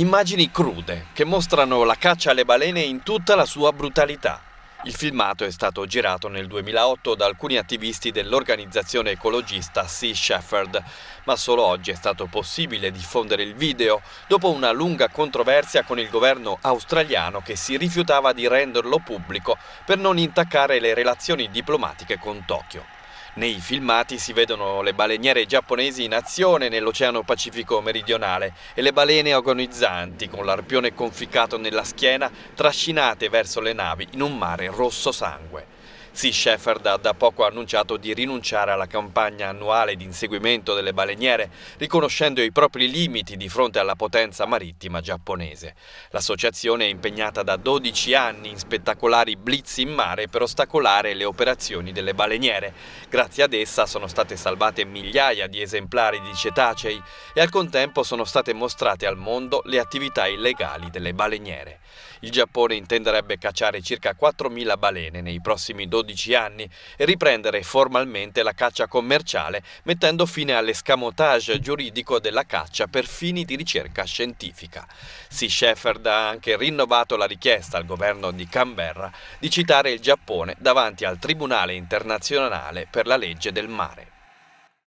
Immagini crude che mostrano la caccia alle balene in tutta la sua brutalità. Il filmato è stato girato nel 2008 da alcuni attivisti dell'organizzazione ecologista Sea Shepherd, ma solo oggi è stato possibile diffondere il video dopo una lunga controversia con il governo australiano che si rifiutava di renderlo pubblico per non intaccare le relazioni diplomatiche con Tokyo. Nei filmati si vedono le baleniere giapponesi in azione nell'Oceano Pacifico meridionale e le balene agonizzanti con l'arpione conficcato nella schiena trascinate verso le navi in un mare rosso sangue. Sea Shepherd ha da poco annunciato di rinunciare alla campagna annuale di inseguimento delle baleniere, riconoscendo i propri limiti di fronte alla potenza marittima giapponese. L'associazione è impegnata da 12 anni in spettacolari blitz in mare per ostacolare le operazioni delle baleniere. Grazie ad essa sono state salvate migliaia di esemplari di cetacei e al contempo sono state mostrate al mondo le attività illegali delle baleniere. Il Giappone intenderebbe cacciare circa 4.000 balene nei prossimi 12 12 anni e riprendere formalmente la caccia commerciale mettendo fine all'escamotage giuridico della caccia per fini di ricerca scientifica. Sea Shepherd ha anche rinnovato la richiesta al governo di Canberra di citare il Giappone davanti al Tribunale internazionale per la legge del mare.